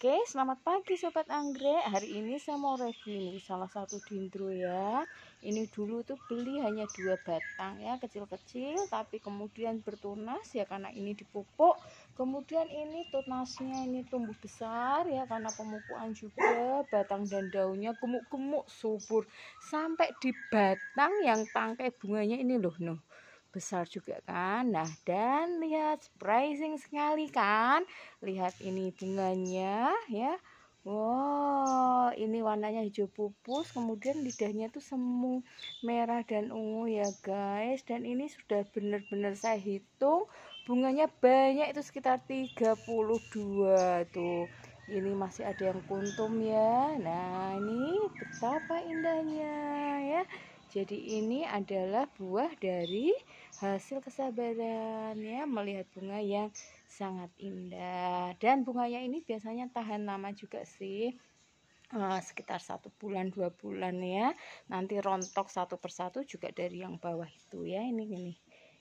Oke, selamat pagi Sobat Anggrek. Hari ini saya mau review ini salah satu dendro ya. Ini dulu tuh beli hanya dua batang ya, kecil-kecil tapi kemudian bertunas ya karena ini dipupuk. Kemudian ini tunasnya ini tumbuh besar ya karena pemupukan juga. Batang dan daunnya gemuk-gemuk subur sampai di batang yang tangkai bunganya ini loh, noh besar juga kan nah dan lihat surprising sekali kan lihat ini bunganya ya wow ini warnanya hijau pupus kemudian lidahnya tuh semu merah dan ungu ya guys dan ini sudah benar-benar saya hitung bunganya banyak itu sekitar 32 tuh ini masih ada yang kuntum ya nah ini betapa indahnya ya jadi ini adalah buah dari hasil kesabarannya melihat bunga yang sangat indah dan bunganya ini biasanya tahan lama juga sih eh, sekitar satu bulan dua bulan ya nanti rontok satu persatu juga dari yang bawah itu ya ini ini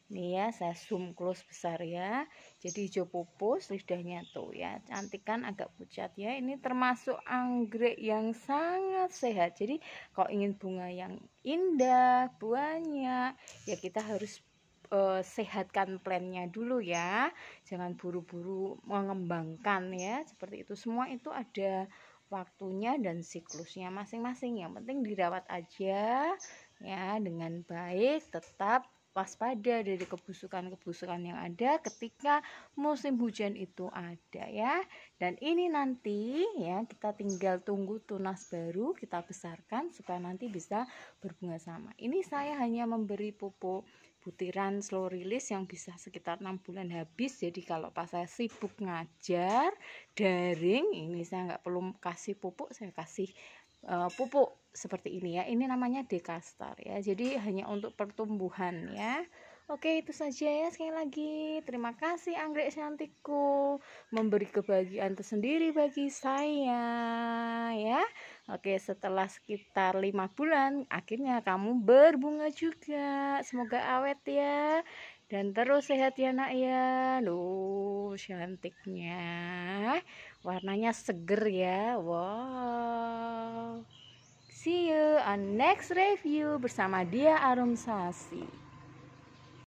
Nih ya, saya zoom close besar ya. Jadi hijau pupus, lidahnya tuh ya. Cantik kan agak pucat ya. Ini termasuk anggrek yang sangat sehat. Jadi kalau ingin bunga yang indah, banyak, ya kita harus uh, sehatkan plannya dulu ya. Jangan buru-buru mengembangkan ya. Seperti itu. Semua itu ada waktunya dan siklusnya masing-masing. Yang penting dirawat aja ya dengan baik, tetap waspada dari kebusukan-kebusukan yang ada ketika musim hujan itu ada ya. Dan ini nanti ya kita tinggal tunggu tunas baru kita besarkan supaya nanti bisa berbunga sama. Ini saya hanya memberi pupuk butiran slow release yang bisa sekitar enam bulan habis jadi kalau pas saya sibuk ngajar daring ini saya nggak perlu kasih pupuk saya kasih uh, pupuk seperti ini ya. Ini namanya dekastar ya. Jadi hanya untuk pertumbuhan ya. Oke, itu saja ya sekali lagi. Terima kasih anggrek cantikku memberi kebahagiaan tersendiri bagi saya ya. Oke, setelah sekitar lima bulan akhirnya kamu berbunga juga. Semoga awet ya dan terus sehat ya nak ya. Loh, cantiknya warnanya seger ya wow see you on next review bersama dia Arum Sasi